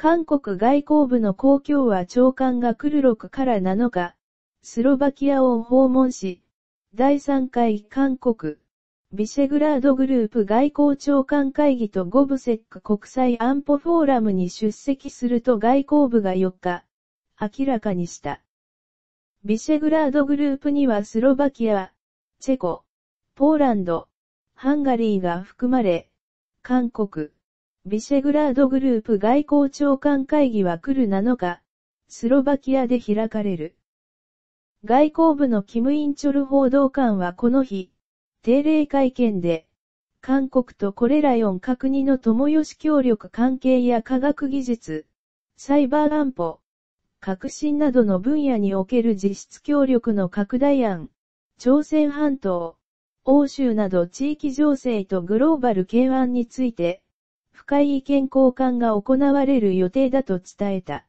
韓国外交部の公共は長官が来る6から7日、スロバキアを訪問し、第3回韓国、ビシェグラードグループ外交長官会議とゴブセック国際安保フォーラムに出席すると外交部が4日、明らかにした。ビシェグラードグループにはスロバキア、チェコ、ポーランド、ハンガリーが含まれ、韓国、ビシェグラードグループ外交長官会議は来る7日、スロバキアで開かれる。外交部のキム・インチョル報道官はこの日、定例会見で、韓国とこれら4カ国の友よし協力関係や科学技術、サイバー安保、革新などの分野における実質協力の拡大案、朝鮮半島、欧州など地域情勢とグローバル懸案について、深い意見交換が行われる予定だと伝えた。